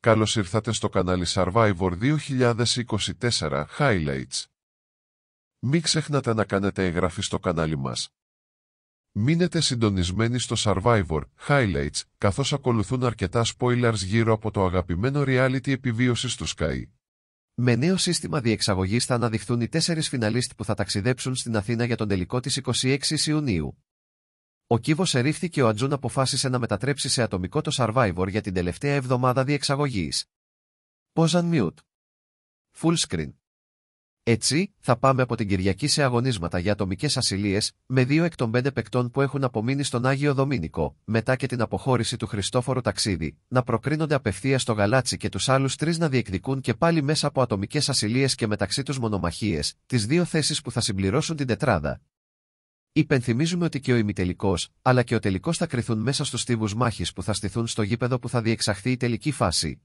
Καλώς ήρθατε στο κανάλι Survivor 2024 Highlights. Μην ξεχνάτε να κάνετε εγγραφή στο κανάλι μας. Μείνετε συντονισμένοι στο Survivor Highlights, καθώς ακολουθούν αρκετά spoilers γύρω από το αγαπημένο reality επιβίωσης του Sky. Με νέο σύστημα διεξαγωγής θα αναδειχθούν οι τέσσερις φιναλίστ που θα ταξιδέψουν στην Αθήνα για τον τελικό της 26 Ιουνίου. Ο κύβο ερήφθη και ο Ατζούν αποφάσισε να μετατρέψει σε ατομικό το survivor για την τελευταία εβδομάδα διεξαγωγής. Πόζαν μιούτ. Full screen. Έτσι, θα πάμε από την Κυριακή σε αγωνίσματα για ατομικές ασυλίες, με δύο εκ των πέντε παικτών που έχουν απομείνει στον Άγιο Δομήνικο, μετά και την αποχώρηση του Χριστόφορου Ταξίδι, να προκρίνονται απευθείας στο γαλάτσι και τους άλλους τρεις να διεκδικούν και πάλι μέσα από ατομικές ασυλίες και μεταξύ τους μονομαχίες, τις δύο θέσεις που θα συμπληρώσουν την τετράδα, Υπενθυμίζουμε ότι και ο ημιτελικός, αλλά και ο τελικός θα κρυθούν μέσα στους τύπου μάχης που θα στηθούν στο γήπεδο που θα διεξαχθεί η τελική φάση.